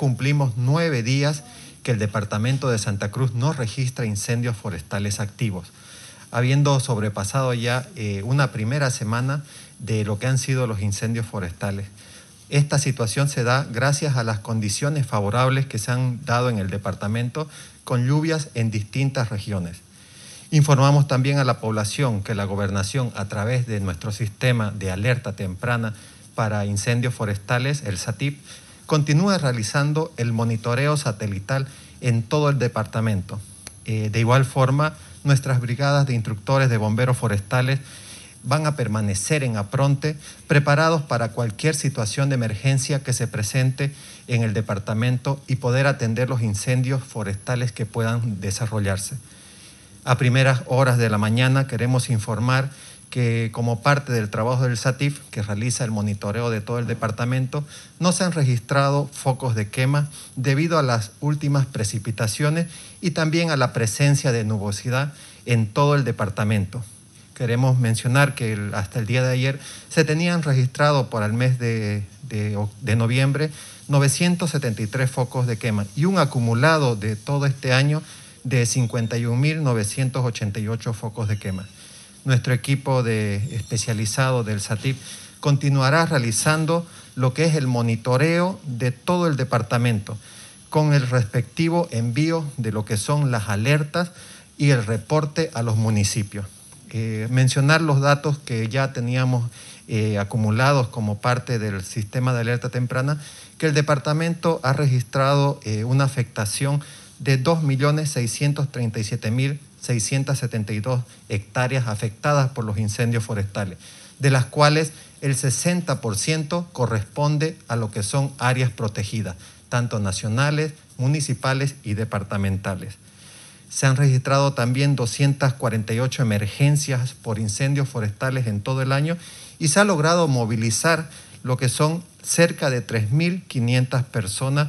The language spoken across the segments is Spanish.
cumplimos nueve días que el Departamento de Santa Cruz no registra incendios forestales activos, habiendo sobrepasado ya eh, una primera semana de lo que han sido los incendios forestales. Esta situación se da gracias a las condiciones favorables que se han dado en el departamento con lluvias en distintas regiones. Informamos también a la población que la gobernación, a través de nuestro sistema de alerta temprana para incendios forestales, el SATIP, continúa realizando el monitoreo satelital en todo el departamento. Eh, de igual forma, nuestras brigadas de instructores de bomberos forestales van a permanecer en apronte preparados para cualquier situación de emergencia que se presente en el departamento y poder atender los incendios forestales que puedan desarrollarse a primeras horas de la mañana queremos informar que como parte del trabajo del SATIF, que realiza el monitoreo de todo el departamento, no se han registrado focos de quema debido a las últimas precipitaciones y también a la presencia de nubosidad en todo el departamento. Queremos mencionar que hasta el día de ayer se tenían registrado por el mes de, de noviembre 973 focos de quema y un acumulado de todo este año de 51.988 focos de quema. Nuestro equipo de especializado del SATIP continuará realizando lo que es el monitoreo de todo el departamento con el respectivo envío de lo que son las alertas y el reporte a los municipios. Eh, mencionar los datos que ya teníamos eh, acumulados como parte del sistema de alerta temprana, que el departamento ha registrado eh, una afectación de 2.637.672 hectáreas afectadas por los incendios forestales, de las cuales el 60% corresponde a lo que son áreas protegidas, tanto nacionales, municipales y departamentales. Se han registrado también 248 emergencias por incendios forestales en todo el año y se ha logrado movilizar lo que son cerca de 3.500 personas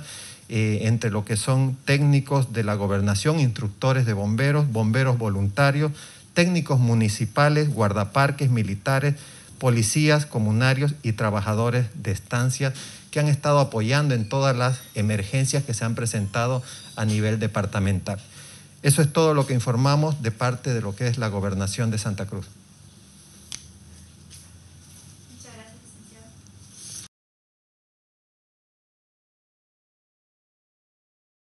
eh, entre lo que son técnicos de la gobernación, instructores de bomberos, bomberos voluntarios, técnicos municipales, guardaparques, militares, policías comunarios y trabajadores de estancia que han estado apoyando en todas las emergencias que se han presentado a nivel departamental. Eso es todo lo que informamos de parte de lo que es la gobernación de Santa Cruz.